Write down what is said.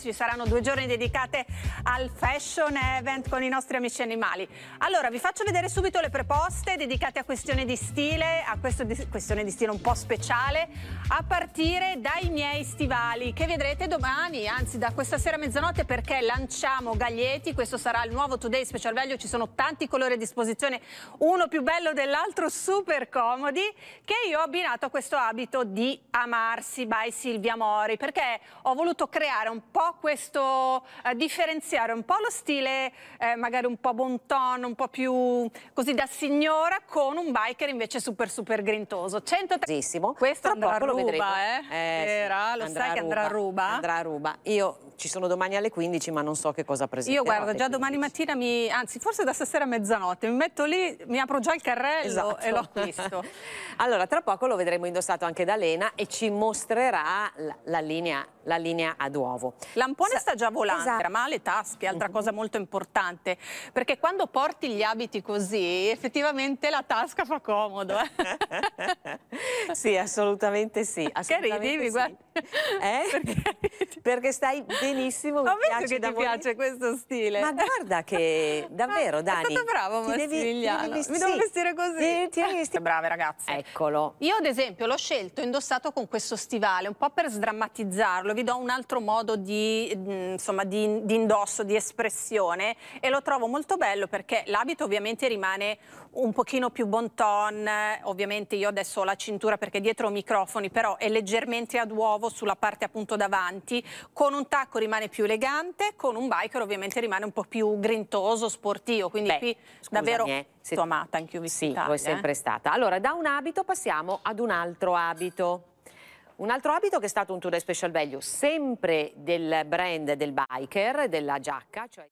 Ci saranno due giorni dedicate al fashion event con i nostri amici animali. Allora, vi faccio vedere subito le proposte dedicate a questioni di stile, a questa questione di stile un po' speciale, a partire dai miei stivali che vedrete domani, anzi da questa sera a mezzanotte perché lanciamo Gaglietti, questo sarà il nuovo Today Special Value, ci sono tanti colori a disposizione, uno più bello dell'altro, super comodi, che io ho abbinato a questo abito di Amarsi by Silvia Mori, perché ho voluto creare un po' questo eh, differenziare un po' lo stile eh, magari un po' bon ton, un po' più così da signora con un biker invece super super grintoso. 130... Questo Tra andrà a ruba, vedremo. eh? eh Era, sì. lo andrà sai che andrà a ruba? Andrà a ruba. Io ci sono domani alle 15 ma non so che cosa presenterò. Io guardo già domani mattina, mi... anzi forse da stasera a mezzanotte, mi metto lì, mi apro già il carrello esatto. e l'ho acquisto. allora, tra poco lo vedremo indossato anche da Lena e ci mostrerà la, la linea, la linea ad uovo. Lampone sta già volando, esatto. ma le tasche, altra mhm. cosa molto importante, perché quando porti gli abiti così, effettivamente la tasca fa comodo. sì, assolutamente sì. Assolutamente che ridivi, sì. guarda eh? Perché stai benissimo. Ho visto che ti piace questo stile. Ma guarda che davvero, ma, Dani. È stato bravo Massimiliano. Devi, devi Mi devo vestire così. Ti, ti vestire. Brave ragazze. Eccolo. Io ad esempio l'ho scelto ho indossato con questo stivale, un po' per sdrammatizzarlo. Vi do un altro modo di, mm, insomma, di, di indosso, di espressione e lo trovo molto bello perché l'abito ovviamente rimane un pochino più bon ton. Ovviamente io adesso ho la cintura perché dietro ho microfoni, però è leggermente ad uovo sulla parte appunto davanti, con un tacco rimane più elegante, con un biker ovviamente rimane un po' più grintoso, sportivo, quindi Beh, qui scusami, davvero eh, se... sto amata anche io Sì, è poi eh. sempre stata. Allora, da un abito passiamo ad un altro abito. Un altro abito che è stato un tour special value, sempre del brand del biker, della giacca, cioè...